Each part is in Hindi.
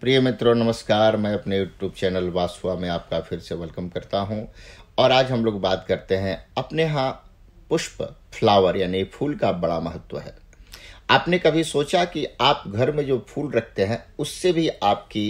प्रिय मित्रों नमस्कार मैं अपने यूट्यूब चैनल वासुआ में आपका फिर से वेलकम करता हूं और आज हम लोग बात करते हैं अपने यहाँ पुष्प फ्लावर यानी फूल का बड़ा महत्व है आपने कभी सोचा कि आप घर में जो फूल रखते हैं उससे भी आपकी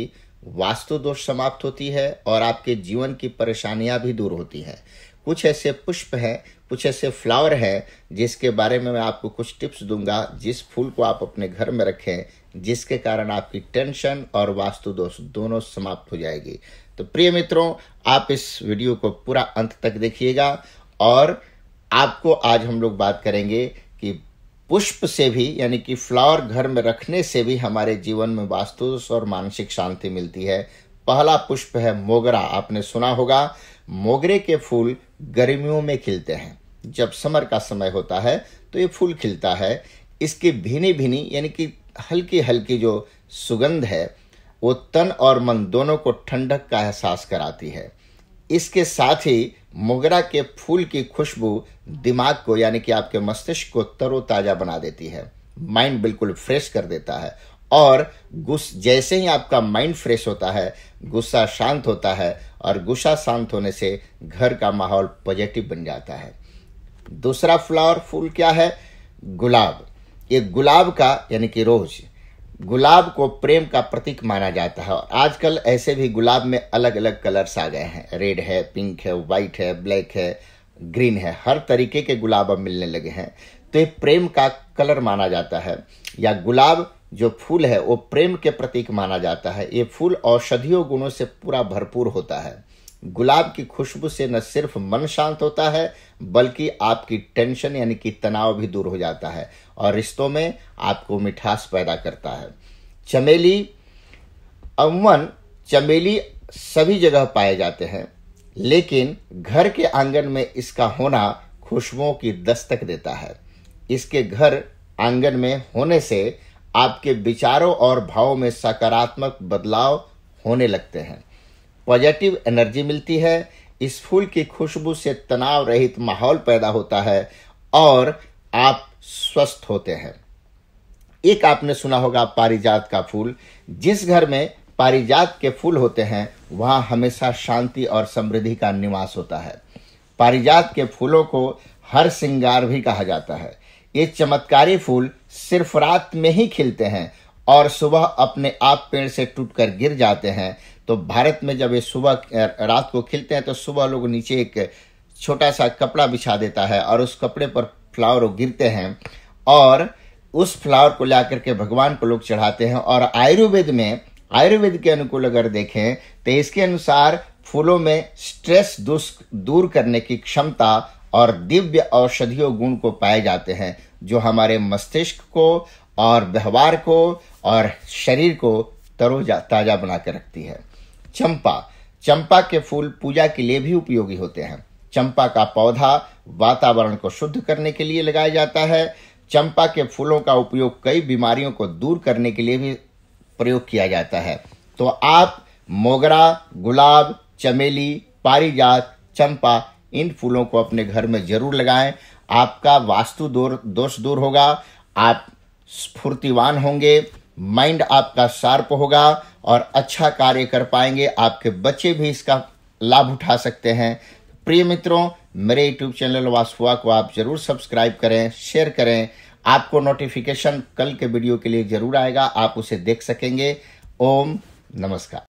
वास्तु दोष समाप्त होती है और आपके जीवन की परेशानियां भी दूर होती हैं कुछ ऐसे पुष्प हैं कुछ ऐसे फ्लावर हैं जिसके बारे में मैं आपको कुछ टिप्स दूंगा जिस फूल को आप अपने घर में रखें जिसके कारण आपकी टेंशन और वास्तु दोष दोनों समाप्त हो जाएगी तो प्रिय मित्रों आप इस वीडियो को पूरा अंत तक देखिएगा और आपको आज हम लोग बात करेंगे कि पुष्प से भी यानी कि फ्लावर घर में रखने से भी हमारे जीवन में वास्तु और मानसिक शांति मिलती है पहला पुष्प है मोगरा आपने सुना होगा मोगरे के फूल गर्मियों में खिलते हैं जब समर का समय होता है तो ये फूल खिलता है इसकी भीनी भीनी यानी कि हल्की हल्की जो सुगंध है वो तन और मन दोनों को ठंडक का एहसास कराती है इसके साथ ही मोगरा के फूल की खुशबू दिमाग को यानी कि आपके मस्तिष्क को तरोताज़ा बना देती है माइंड बिल्कुल फ्रेश कर देता है और गुस जैसे ही आपका माइंड फ्रेश होता है गुस्सा शांत होता है और गुस्सा शांत होने से घर का माहौल पॉजिटिव बन जाता है दूसरा फ्लावर फूल क्या है गुलाब ये गुलाब का यानी कि रोज गुलाब को प्रेम का प्रतीक माना जाता है और आजकल ऐसे भी गुलाब में अलग अलग कलर्स आ गए हैं रेड है पिंक है वाइट है ब्लैक है ग्रीन है हर तरीके के गुलाब अब मिलने लगे हैं तो ये प्रेम का कलर माना जाता है या गुलाब जो फूल है वो प्रेम के प्रतीक माना जाता है ये फूल औषधियों गुणों से पूरा भरपूर होता है गुलाब की खुशबू से न सिर्फ मन शांत होता है बल्कि आपकी टेंशन यानी कि तनाव भी दूर हो जाता है और रिश्तों में आपको मिठास पैदा करता है चमेली अमन चमेली सभी जगह पाए जाते हैं लेकिन घर के आंगन में इसका होना खुशबुओं की दस्तक देता है इसके घर आंगन में होने से आपके विचारों और भावों में सकारात्मक बदलाव होने लगते हैं पॉजिटिव एनर्जी मिलती है इस फूल की खुशबू से तनाव रहित माहौल पैदा होता है और आप स्वस्थ होते हैं एक आपने सुना होगा पारिजात का फूल जिस घर में पारिजात के फूल होते हैं वहां हमेशा शांति और समृद्धि का निवास होता है पारिजात के फूलों को हर श्रृंगार भी कहा जाता है ये चमत्कारी फूल सिर्फ रात में ही खिलते हैं और सुबह अपने आप पेड़ से टूटकर गिर जाते हैं तो भारत में जब ये सुबह रात को खिलते हैं तो सुबह लोग नीचे एक छोटा सा कपड़ा बिछा देता है और उस कपड़े पर फ्लावर गिरते हैं और उस फ्लावर को ला करके भगवान को लोग चढ़ाते हैं और आयुर्वेद में आयुर्वेद के अनुकूल अगर देखें तो इसके अनुसार फूलों में स्ट्रेस दूर करने की क्षमता और दिव्य औषधियों गुण को पाए जाते हैं जो हमारे मस्तिष्क को और व्यवहार को और शरीर को तरो ताजा बना रखती है चंपा चंपा के फूल पूजा के लिए भी उपयोगी होते हैं चंपा का पौधा वातावरण को शुद्ध करने के लिए लगाया जाता है चंपा के फूलों का उपयोग कई बीमारियों को दूर करने के लिए भी प्रयोग किया जाता है तो आप मोगरा गुलाब चमेली पारिजात चंपा इन फूलों को अपने घर में जरूर लगाएं आपका वास्तु दोष दूर होगा आप स्फूर्तिवान होंगे माइंड आपका शार्प होगा और अच्छा कार्य कर पाएंगे आपके बच्चे भी इसका लाभ उठा सकते हैं प्रिय मित्रों मेरे यूट्यूब चैनल वासुआ को आप जरूर सब्सक्राइब करें शेयर करें आपको नोटिफिकेशन कल के वीडियो के लिए जरूर आएगा आप उसे देख सकेंगे ओम नमस्कार